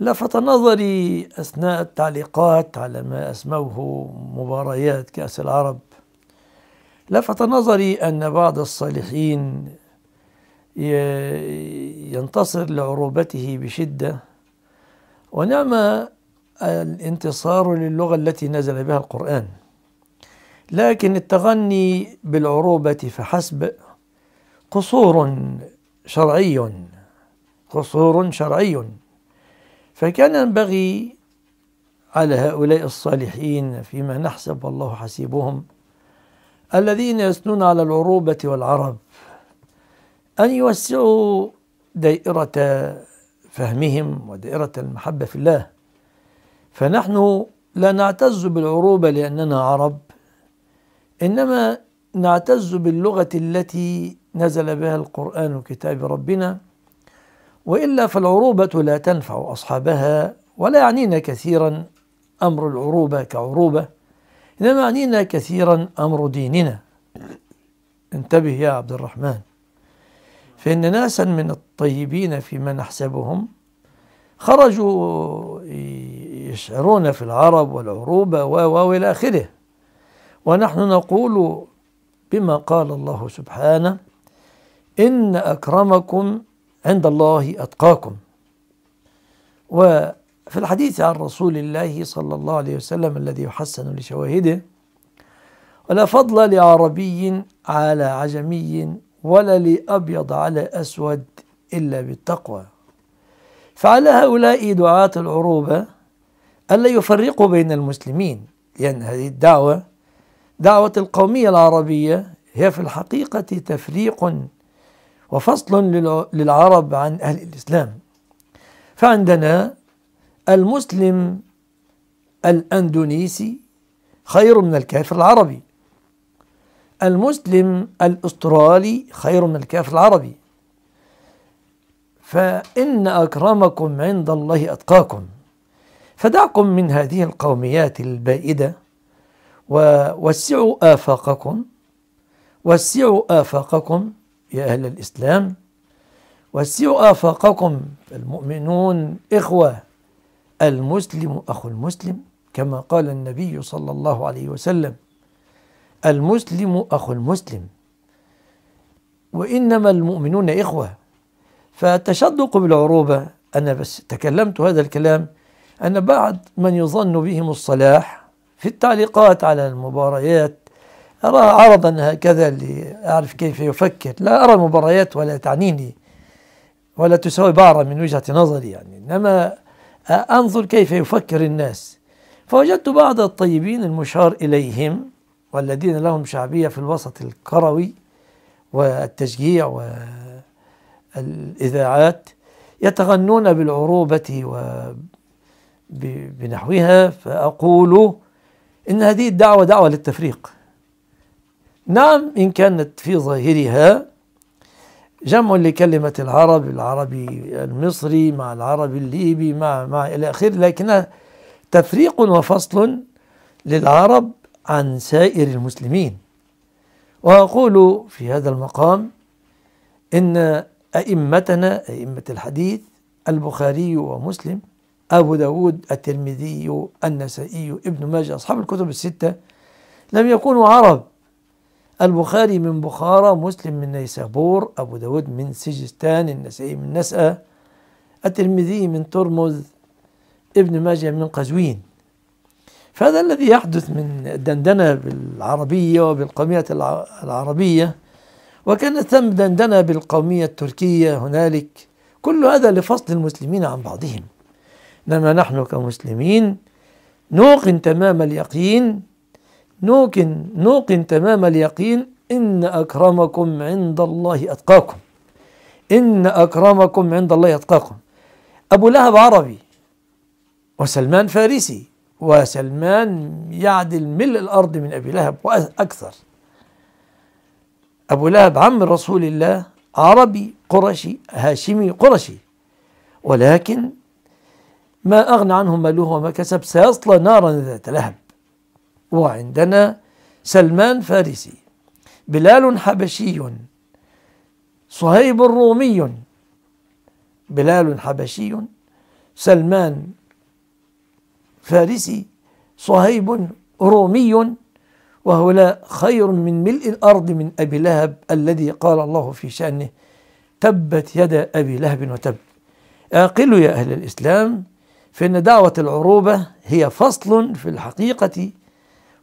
لفت نظري أثناء التعليقات على ما أسموه مباريات كأس العرب لفت نظري أن بعض الصالحين ينتصر لعروبته بشدة ونعم الانتصار للغة التي نزل بها القرآن لكن التغني بالعروبة فحسب قصور شرعي قصور شرعي فكان ينبغي على هؤلاء الصالحين فيما نحسب والله حسيبهم الذين يثنون على العروبة والعرب أن يوسعوا دائرة فهمهم ودائرة المحبة في الله فنحن لا نعتز بالعروبة لأننا عرب إنما نعتز باللغة التي نزل بها القرآن وكتاب ربنا والا فالعروبه لا تنفع اصحابها ولا يعنينا كثيرا امر العروبه كعروبه انما يعنينا كثيرا امر ديننا انتبه يا عبد الرحمن فان ناسا من الطيبين فيما نحسبهم خرجوا يشعرون في العرب والعروبه و اخره ونحن نقول بما قال الله سبحانه إن أكرمكم عند الله أتقاكم وفي الحديث عن رسول الله صلى الله عليه وسلم الذي يحسن لشواهده ولا فضل لعربي على عجمي ولا لأبيض على أسود إلا بالتقوى فعلى هؤلاء دعاة العروبة ألا يفرقوا بين المسلمين لأن يعني هذه الدعوة دعوة القومية العربية هي في الحقيقة تفريق وفصل للعرب عن أهل الإسلام فعندنا المسلم الأندونيسي خير من الكافر العربي المسلم الأسترالي خير من الكافر العربي فإن أكرمكم عند الله أتقاكم فدعكم من هذه القوميات البائدة ووسعوا آفاقكم وسعوا آفاقكم يا أهل الإسلام وسعوا آفاقكم المؤمنون إخوة المسلم أخو المسلم كما قال النبي صلى الله عليه وسلم المسلم أخو المسلم وإنما المؤمنون إخوة فالتشدق بالعروبة أنا بس تكلمت هذا الكلام أن بعض من يظن بهم الصلاح في التعليقات على المباريات أرى عرضا هكذا لأعرف كيف يفكر لا أرى المباريات ولا تعنيني ولا تساوي بعرة من وجهة نظري يعني إنما أنظر كيف يفكر الناس فوجدت بعض الطيبين المشار إليهم والذين لهم شعبية في الوسط الكروي والتشجيع والإذاعات يتغنون بالعروبة وبنحوها فأقول إن هذه الدعوة دعوة للتفريق نعم إن كانت في ظاهرها جمع لكلمة العرب العربي المصري مع العربي الليبي مع مع إلى آخره لكنها تفريق وفصل للعرب عن سائر المسلمين وأقول في هذا المقام إن أئمتنا أئمة الحديث البخاري ومسلم أبو داود الترمذي النسائي ابن ماجه أصحاب الكتب الستة لم يكونوا عرب البخاري من بخارى مسلم من نيسابور أبو داود من سجستان النسائي من نسأة الترمذي من ترمز ابن ماجه من قزوين فهذا الذي يحدث من دندنة بالعربية وبالقومية العربية وكان ثم دندنة بالقومية التركية هنالك كل هذا لفصل المسلمين عن بعضهم إنما نحن كمسلمين نوقن تمام اليقين نوقن نوقن تمام اليقين إن أكرمكم عند الله أتقاكم إن أكرمكم عند الله أتقاكم أبو لهب عربي وسلمان فارسي وسلمان يعدل ملء الأرض من أبي لهب وأكثر أبو لهب عم رسول الله عربي قرشي هاشمي قرشي ولكن ما أغنى عنه ماله وما كسب سيصلى نارا ذات لهب وعندنا سلمان فارسي بلال حبشي صهيب رومي بلال حبشي سلمان فارسي صهيب رومي وهؤلاء خير من ملء الأرض من أبي لهب الذي قال الله في شأنه تبت يد أبي لهب وتب عاقلوا يا أهل الإسلام فإن دعوة العروبة هي فصل في الحقيقة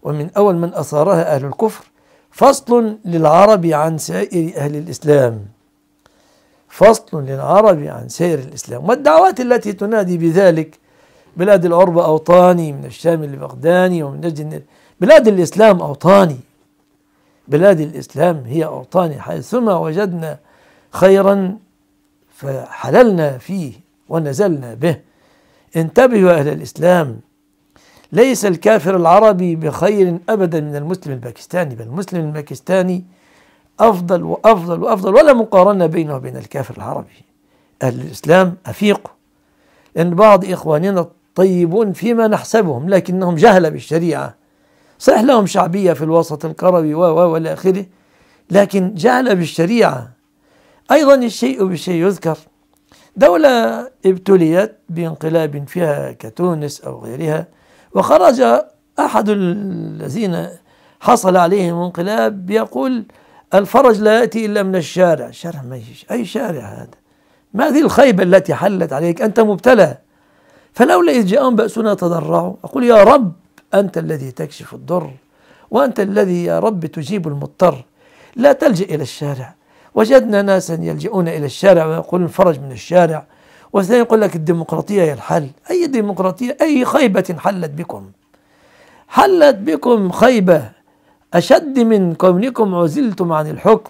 ومن أول من أثارها أهل الكفر فصل للعرب عن سائر أهل الإسلام فصل للعرب عن سائر الإسلام والدعوات التي تنادي بذلك بلاد العرب أوطاني من الشام لبغداني ومن نجد بلاد الإسلام أوطاني بلاد الإسلام هي أوطاني حيثما وجدنا خيرا فحللنا فيه ونزلنا به انتبهوا أهل الإسلام ليس الكافر العربي بخير أبدا من المسلم الباكستاني بل المسلم الباكستاني أفضل وأفضل وأفضل ولا مقارنة بينه وبين الكافر العربي أهل الإسلام أفيق لأن بعض إخواننا الطيبون فيما نحسبهم لكنهم جهلة بالشريعة صحيح لهم شعبية في الوسط القروي و و والى آخره لكن جهلة بالشريعة أيضا الشيء بالشيء يذكر دولة ابتليت بانقلاب فيها كتونس أو غيرها وخرج أحد الذين حصل عليهم انقلاب يقول الفرج لا يأتي إلا من الشارع شارع ما يجيش أي شارع هذا ما هذه الخيبة التي حلت عليك أنت مبتلى فلولا إذ جاءهم بأسنا تضرعوا أقول يا رب أنت الذي تكشف الضر وأنت الذي يا رب تجيب المضطر لا تلجأ إلى الشارع وجدنا ناسا يلجئون إلى الشارع ويقولون فرج من الشارع والثاني يقول لك الديمقراطية هي الحل أي ديمقراطية أي خيبة حلت بكم حلت بكم خيبة أشد من كونكم عزلتم عن الحكم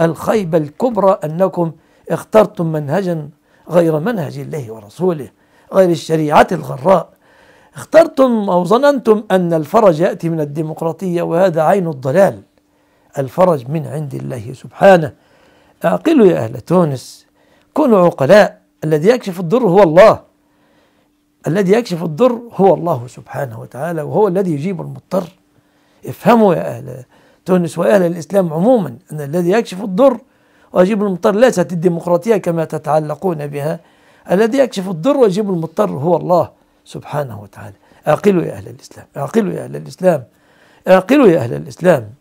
الخيبة الكبرى أنكم اخترتم منهجا غير منهج الله ورسوله غير الشريعة الغراء اخترتم أو ظننتم أن الفرج يأتي من الديمقراطية وهذا عين الضلال الفرج من عند الله سبحانه اعقلوا يا أهل تونس كونوا عقلاء الذي يكشف الضر هو الله الذي يكشف الضر هو الله سبحانه وتعالى وهو الذي يجيب المضطر افهموا يا أهل تونس وأهل الإسلام عموما أن الذي يكشف الضر ويجيب المضطر ليست الديمقراطية كما تتعلقون بها الذي يكشف الضر ويجيب المضطر هو الله سبحانه وتعالى اعقلوا يا أهل الإسلام اعقلوا يا أهل الإسلام اعقلوا يا أهل الإسلام